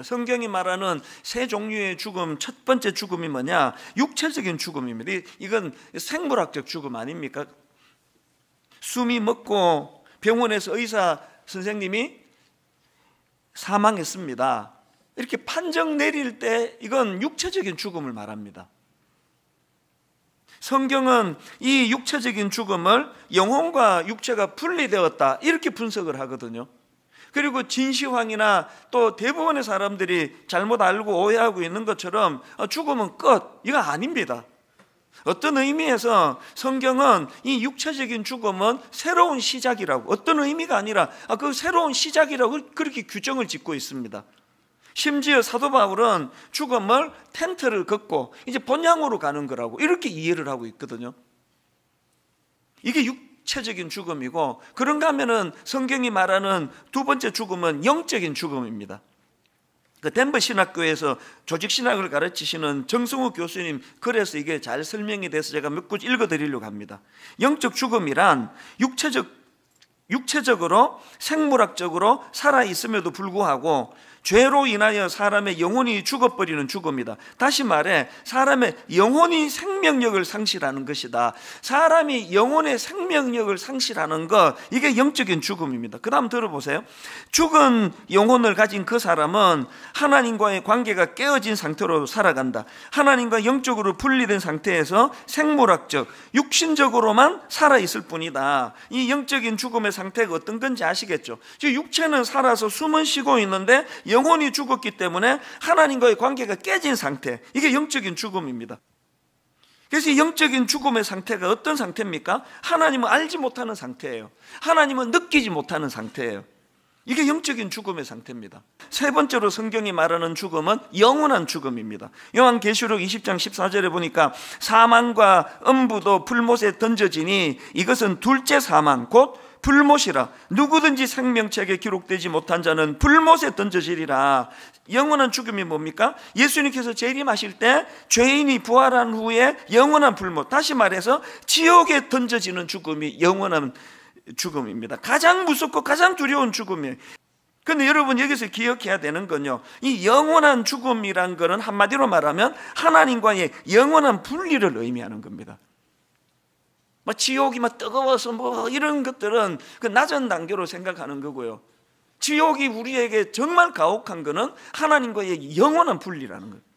성경이 말하는 세 종류의 죽음 첫 번째 죽음이 뭐냐? 육체적인 죽음입니다. 이건 생물학적 죽음 아닙니까? 숨이 먹고 병원에서 의사 선생님이 사망했습니다. 이렇게 판정 내릴 때 이건 육체적인 죽음을 말합니다. 성경은 이 육체적인 죽음을 영혼과 육체가 분리되었다 이렇게 분석을 하거든요. 그리고 진시황이나 또 대부분의 사람들이 잘못 알고 오해하고 있는 것처럼 어, 죽음은 끝. 이거 아닙니다. 어떤 의미에서 성경은 이 육체적인 죽음은 새로운 시작이라고 어떤 의미가 아니라 아, 그 새로운 시작이라고 그렇게 규정을 짓고 있습니다. 심지어 사도 바울은 죽음을 텐트를 걷고 이제 본향으로 가는 거라고 이렇게 이해를 하고 있거든요. 이게 육, 육체적인 죽음이고 그런가 하면은 성경이 말하는 두 번째 죽음은 영적인 죽음입니다. 그 덴버 신학교에서 조직 신학을 가르치시는 정승우 교수님 그래서 이게 잘 설명이 돼서 제가 몇곳 읽어 드리려고 합니다. 영적 죽음이란 육체적 육체적으로 생물학적으로 살아 있음에도 불구하고 죄로 인하여 사람의 영혼이 죽어버리는 죽음이다. 다시 말해 사람의 영혼이 생명력을 상실하는 것이다. 사람이 영혼의 생명력을 상실하는 것 이게 영적인 죽음입니다. 그다음 들어보세요. 죽은 영혼을 가진 그 사람은 하나님과의 관계가 깨어진 상태로 살아간다. 하나님과 영적으로 분리된 상태에서 생물학적, 육신적으로만 살아 있을 뿐이다. 이 영적인 죽음의 상태가 어떤 건지 아시겠죠? 육체는 살아서 숨은 쉬고 있는데 영혼이 죽었기 때문에 하나님과의 관계가 깨진 상태. 이게 영적인 죽음입니다. 그래서 이 영적인 죽음의 상태가 어떤 상태입니까? 하나님은 알지 못하는 상태예요. 하나님은 느끼지 못하는 상태예요. 이게 영적인 죽음의 상태입니다. 세 번째로 성경이 말하는 죽음은 영원한 죽음입니다. 요한계시록 20장 14절에 보니까 사망과 음부도 불못에 던져지니 이것은 둘째 사망 곧 불못이라 누구든지 생명책에 기록되지 못한 자는 불못에 던져지리라 영원한 죽음이 뭡니까? 예수님께서 재림하실 때 죄인이 부활한 후에 영원한 불못 다시 말해서 지옥에 던져지는 죽음이 영원한 죽음입니다 가장 무섭고 가장 두려운 죽음이에요 근데 여러분 여기서 기억해야 되는 건요. 이 영원한 죽음이란 거는 한마디로 말하면 하나님과의 영원한 분리를 의미하는 겁니다. 막 뭐 지옥이 막 뭐 뜨거워서 뭐 이런 것들은 그 낮은 단계로 생각하는 거고요. 지옥이 우리에게 정말 가혹한 것은 하나님과의 영원한 분리라는 거예요.